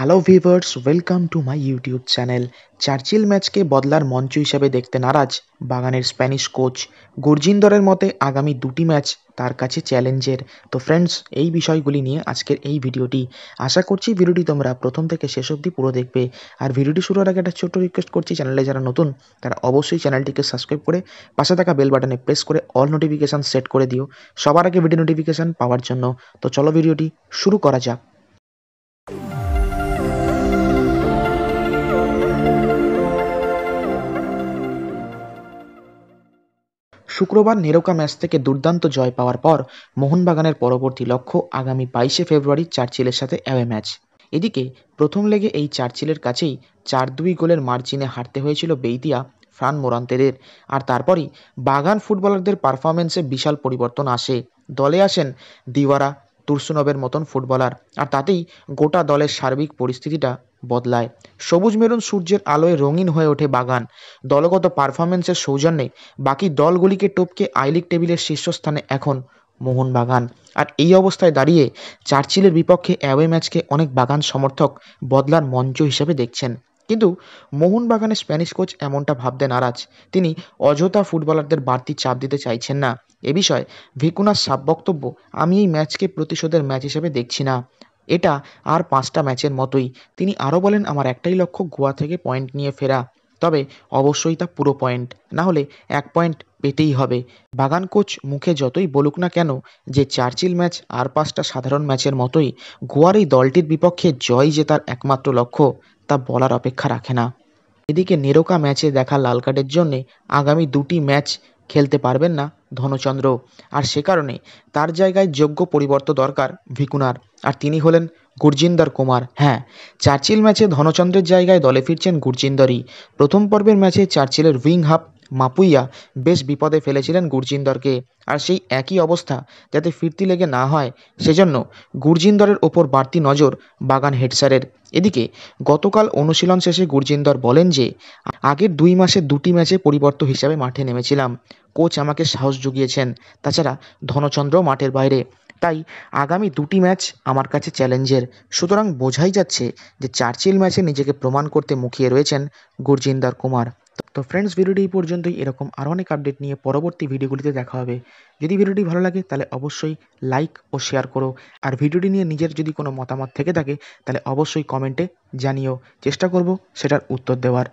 hello viewers welcome to my YouTube channel Churchill ম্যাচকে বদলার মঞ্চ হিসাবে দেখতে নারাজ বাগানের স্প্যানিশ কোচ গুরজিন্দরের মতে আগামী দুটি ম্যাচ তার কাছে চ্যালেঞ্জের তো ফ্রেন্ডস এই বিষয়গুলি নিয়ে আজকের এই ভিডিওটি আশা করছি ভিডিওটি তোমরা প্রথম থেকে শেষ অবধি পুরো দেখবে আর ভিডিওটি শুরুর আগে একটা ছোট্ট রিকোয়েস্ট করছি চ্যানেলে যারা নতুন তারা অবশ্যই চ্যানেলটিকে সাবস্ক্রাইব করে পাশে থাকা বেল বাটনে প্রেস করে অল নোটিফিকেশান সেট করে দিও সবার আগে ভিডিও নোটিফিকেশান পাওয়ার জন্য তো চলো ভিডিওটি শুরু করা যাক শুক্রবার নেরোকা ম্যাচ থেকে দুর্দান্ত জয় পাওয়ার পর মোহনবাগানের পরবর্তী লক্ষ্য আগামী বাইশে ফেব্রুয়ারি চার্চিলের সাথে অ্যাওয়ে ম্যাচ এদিকে প্রথম লেগে এই চার্চিলের কাছেই চার দুই গোলের মার্জিনে হারতে হয়েছিল বেইদিয়া ফ্রান মোরান্তেদের আর তারপরই বাগান ফুটবলারদের পারফরমেন্সে বিশাল পরিবর্তন আসে দলে আসেন দিওয়ারা তুর্সুনবের মতন ফুটবলার আর তাতেই গোটা দলের সার্বিক পরিস্থিতিটা বদলায় সবুজ মেরুন সূর্যের আলোয় রঙিন হয়ে ওঠে বাগান দলগত পারফরমেন্সের সৌজন্যে বাকি দলগুলিকে টপকে আই লিগ টেবিলের শীর্ষস্থানে এখন মোহনবাগান আর এই অবস্থায় দাঁড়িয়ে চার্চিলের বিপক্ষে অ্যাওয়ে ম্যাচকে অনেক বাগান সমর্থক বদলার মঞ্চ হিসেবে দেখছেন কিন্তু মোহনবাগানে স্প্যানিশ কোচ এমনটা ভাবতে নারাজ তিনি অযথা ফুটবলারদের বাড়তি চাপ দিতে চাইছেন না এ বিষয়ে ভিকুনার সাব বক্তব্য আমি এই ম্যাচকে প্রতিশোধের ম্যাচ হিসেবে দেখছি না এটা আর পাঁচটা ম্যাচের মতোই তিনি আরও বলেন আমার একটাই লক্ষ্য গোয়া থেকে পয়েন্ট নিয়ে ফেরা তবে অবশ্যই তা পুরো পয়েন্ট না হলে এক পয়েন্ট পেতেই হবে বাগান কোচ মুখে যতই বলুক না কেন যে চার্চিল ম্যাচ আর পাঁচটা সাধারণ ম্যাচের মতোই গোয়ার এই দলটির বিপক্ষে জয় জেতার একমাত্র লক্ষ্য তা বলার অপেক্ষা রাখে না এদিকে নেরোকা ম্যাচে দেখা লাল কার্ডের জন্যে আগামী দুটি ম্যাচ খেলতে পারবেন না ধনচন্দ্র আর সে কারণে তার জায়গায় যোগ্য পরিবর্ত দরকার ভিকুনার আর তিনি হলেন গুরজিন্দর কুমার হ্যাঁ চার্চিল ম্যাচে ধনচন্দ্রের জায়গায় দলে ফিরছেন গুরজিন্দরই প্রথম পর্বের ম্যাচে চার্চিলের উইং হাফ মাপুইয়া বেশ বিপদে ফেলেছিলেন গুরজিন্দরকে আর সেই একই অবস্থা যাতে ফিরতি লেগে না হয় সেজন্য গুরজিন্দরের ওপর বাড়তি নজর বাগান হেডসারের এদিকে গতকাল অনুশীলন শেষে গুরজিন্দর বলেন যে আগের দুই মাসে দুটি ম্যাচে পরিবর্ত হিসাবে মাঠে নেমেছিলাম কোচ আমাকে সাহস জুগিয়েছেন তাছাড়া ধনচন্দ্র মাঠের বাইরে তাই আগামী দুটি ম্যাচ আমার কাছে চ্যালেঞ্জের সুতরাং বোঝাই যাচ্ছে যে চার্চিল ম্যাচে নিজেকে প্রমাণ করতে মুখিয়ে রয়েছেন গুরজিন্দার কুমার তো ফ্রেন্ডস ভিডিওটি এই পর্যন্তই এরকম আরও অনেক আপডেট নিয়ে পরবর্তী ভিডিওগুলিতে দেখা হবে যদি ভিডিওটি ভালো লাগে তাহলে অবশ্যই লাইক ও শেয়ার করো আর ভিডিওটি নিয়ে নিজের যদি কোনো মতামত থেকে থাকে তাহলে অবশ্যই কমেন্টে জানিও চেষ্টা করব সেটার উত্তর দেওয়ার